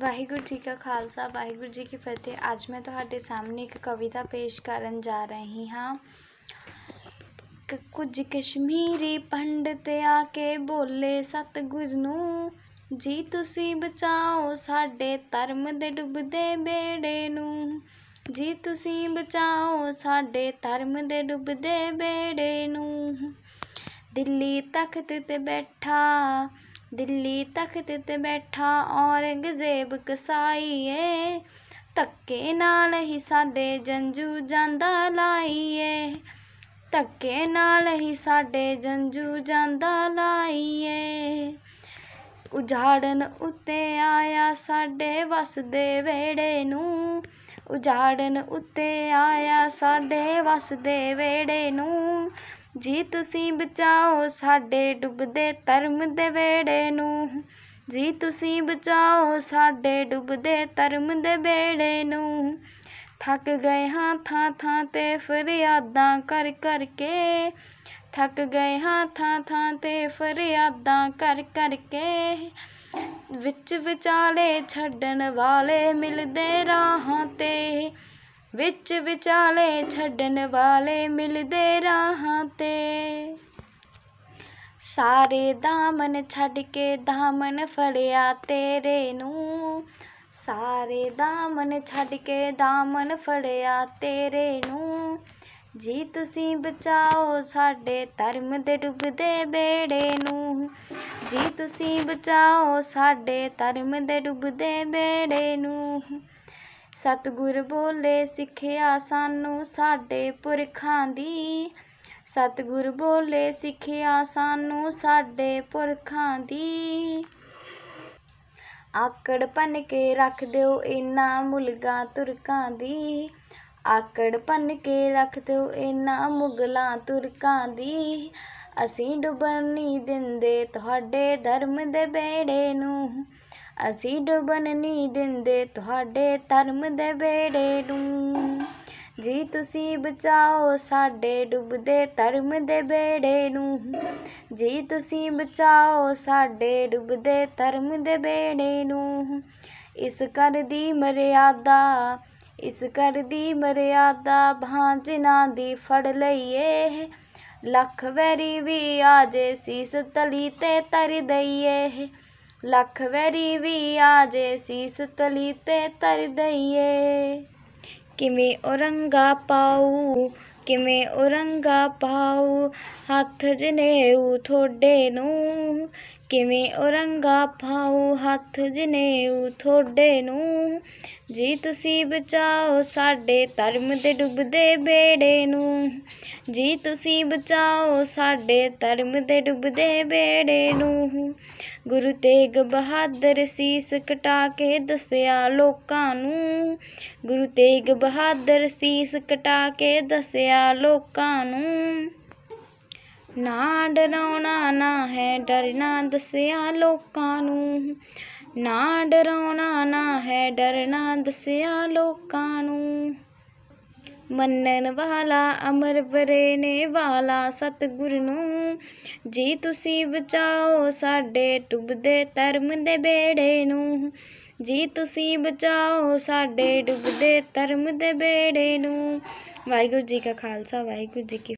ਵਾਹਿਗੁਰੂ ਜੀ ਕਾ ਖਾਲਸਾ ਵਾਹਿਗੁਰੂ ਜੀ ਕੀ ਫਤਿਹ ਅੱਜ ਮੈਂ ਤੁਹਾਡੇ ਸਾਹਮਣੇ ਇੱਕ ਕਵਿਤਾ ਪੇਸ਼ ਕਰਨ ਜਾ ਰਹੀ ਹਾਂ ਕੁਝ ਕਸ਼ਮੀਰੀ ਪੰਡਤ ਆ ਕੇ ਬੋਲੇ ਸਤਿਗੁਰ ਨੂੰ ਜੀ ਤੁਸੀਂ ਬਚਾਓ ਸਾਡੇ ਧਰਮ ਦੇ ਡੁੱਬਦੇ ਬੇੜੇ ਨੂੰ ਜੀ ਤੁਸੀਂ ਬਚਾਓ ਸਾਡੇ ਧਰਮ ਦੇ ਡੁੱਬਦੇ ਬੇੜੇ ਨੂੰ ਦਿੱਲੀ ਤਖਤ ਤੇ ਬੈਠਾ ਦਿੱਲੀ ਤਖ਼ਤ ਤੇ ਬੈਠਾ ਔਰੰਗਜ਼ੇਬ ਕਸਾਈਏ ਧੱਕੇ ਨਾਲ ਹੀ ਸਾਡੇ ਜੰਝੂ ਜਾਂਦਾ ਲਾਈਏ ਧੱਕੇ ਨਾਲ ਹੀ ਸਾਡੇ ਜੰਝੂ ਜਾਂਦਾ ਲਾਈਏ ਉਜਾੜਨ ਉੱਤੇ ਆਇਆ ਸਾਡੇ ਵਸਦੇ ਵੇੜੇ ਨੂੰ ਉਜਾੜਨ ਉੱਤੇ ਆਇਆ ਸਾਡੇ ਵਸਦੇ ਵੇੜੇ ਨੂੰ ਜੀ ਤੁਸੀਂ ਬਚਾਓ ਸਾਡੇ ਡੁੱਬਦੇ ਧਰਮ ਦੇ ਬੇੜੇ ਨੂੰ ਜੀ ਤੁਸੀਂ ਬਚਾਓ ਸਾਡੇ ਡੁੱਬਦੇ ਧਰਮ ਦੇ ਬੇੜੇ ਨੂੰ ਥੱਕ ਗਏ ਹਾਂ ਥਾਂ ਥਾਂ ਤੇ ਫਰਿਆਦਾਂ ਕਰ ਕਰਕੇ ਥੱਕ ਗਏ ਹਾਂ ਥਾਂ ਥਾਂ ਤੇ ਫਰਿਆਦਾਂ ਕਰ ਕਰਕੇ ਵਿੱਚ ਵਿਚਾਲੇ ਛੱਡਣ ਵਾਲੇ ਮਿਲਦੇ ਰਾਹਾਂ ਤੇ ਵਿੱਚ ਵਿਚਾਲੇ ਛੱਡਣ ਵਾਲੇ ਮਿਲਦੇ ਰਾਹਾਂ ਤੇ ਸਾਰੇ ਦਾਮਨ ਛੱਡ ਕੇ ਦਾਮਨ ਫੜਿਆ ਤੇਰੇ ਨੂੰ ਸਾਰੇ ਦਾਮਨ ਛੱਡ ਕੇ ਦਾਮਨ ਫੜਿਆ ਤੇਰੇ ਨੂੰ ਜੀ ਤੁਸੀਂ ਬਚਾਓ ਸਾਡੇ ਧਰਮ ਦੇ ਡੁੱਬਦੇ ਬੇੜੇ ਨੂੰ ਜੀ ਤੁਸੀਂ ਬਚਾਓ ਸਾਡੇ ਧਰਮ ਦੇ ਡੁੱਬਦੇ ਬੇੜੇ ਨੂੰ ਸਤਗੁਰ ਬੋਲੇ ਸਿੱਖਿਆ ਸਾਨੂੰ ਸਾਡੇ ਪੁਰਖਾਂ ਦੀ ਸਤਗੁਰ ਬੋਲੇ ਸਿੱਖਿਆ ਸਾਨੂੰ ਸਾਡੇ ਪੁਰਖਾਂ ਦੀ ਆਕੜ ਪਨ ਕੇ ਰੱਖ ਦਿਓ ਇਨਾ ਮੁਲਗਾ ਤੁਰਕਾਂ ਦੀ ਆਕੜ ਪਨ ਕੇ ਰੱਖ ਦਿਓ ਇਨਾ ਮੁਗਲਾਂ ਤੁਰਕਾਂ ਦੀ ਅਸੀਂ ਡੁੱਬਣ ਨਹੀਂ ਦਿੰਦੇ ਤੁਹਾਡੇ ਧਰਮ ਦੇ ਬੇੜੇ ਨੂੰ ਅਸੀਂ ਡੁੱਬਣ ਨਹੀਂ ਦਿੰਦੇ ਤੁਹਾਡੇ ਧਰਮ ਦੇ ਬੇੜੇ ਨੂੰ ਜੀ ਤੁਸੀਂ ਬਚਾਓ ਸਾਡੇ ਡੁੱਬਦੇ ਧਰਮ ਦੇ ਬੇੜੇ ਨੂੰ ਜੀ ਤੁਸੀਂ ਬਚਾਓ ਸਾਡੇ ਡੁੱਬਦੇ ਧਰਮ ਦੇ ਬੇੜੇ ਨੂੰ ਇਸ ਕਰ ਦੀ ਮਰਿਆਦਾ ਇਸ ਕਰ ਦੀ ਮਰਿਆਦਾ ਭਾਂਜਨਾ ਦੀ ਫੜ ਲਈਏ ਲੱਖ ਵੈਰੀ ਵੀ ਆਜੇ ਸੀਸ ਤਲੀ ਤੇ ਤਰ ਦਈਏ ਲੱਖ ਵੈਰੀ ਵੀ ਆ ਜੇ ਸੀਸ ਤਲੀ ਤੇ ਤਰ ਦਈਏ ਕਿਵੇਂ ਔਰੰਗਾ ਪਾਉ ਕਿਵੇਂ ਔਰੰਗਾ ਪਾਉ ਹੱਥ ਜਨੇਊ ਥੋੜੇ ਨੂੰ ਕਿਵੇਂ ਔਰੰਗਾ ਪਾਉ ਹੱਥ ਜਨੇਊ ਥੋੜੇ ਨੂੰ ਜੀ ਤੁਸੀਂ ਬਚਾਓ ਸਾਡੇ ਧਰਮ ਦੇ ਡੁੱਬਦੇ ਬੇੜੇ ਨੂੰ ਜੀ ਤੁਸੀਂ ਬਚਾਓ ਸਾਡੇ ਧਰਮ ਦੇ ਡੁੱਬਦੇ ਬੇੜੇ ਨੂੰ ਗੁਰੂ ਤੇਗ ਬਹਾਦਰ ਸੀਸ ਕਟਾ ਕੇ ਦੱਸਿਆ ਲੋਕਾਂ ਨੂੰ ਗੁਰੂ ਤੇਗ ਬਹਾਦਰ ਸੀਸ ਕਟਾ ਕੇ ਦੱਸਿਆ ਲੋਕਾਂ ਨੂੰ ਨਾ ਡਰਾਉਣਾ ਨਾ ਹੈ ਡਰਨਾ ਦੱਸਿਆ ਲੋਕਾਂ ਨੂੰ ਨਾ ਡਰਾਉਣਾ ਨਾ ਮੈਂ ਡਰਨਾ ਦੱਸਿਆ ਲੋਕਾਂ ਨੂੰ ਮੰਨਣ ਵਾਲਾ ਅਮਰ ਨੇ ਵਾਲਾ ਸਤਿਗੁਰ ਨੂੰ ਜੀ ਤੁਸੀਂ ਬਚਾਓ ਸਾਡੇ ਡੁੱਬਦੇ ਧਰਮ ਦੇ ਬੇੜੇ ਨੂੰ ਜੀ ਤੁਸੀਂ ਬਚਾਓ ਸਾਡੇ ਡੁੱਬਦੇ ਧਰਮ ਦੇ ਬੇੜੇ ਨੂੰ ਵਾਹਿਗੁਰੂ ਜੀ ਕਾ ਖਾਲਸਾ ਵਾਹਿਗੁਰੂ ਜੀ ਕੀ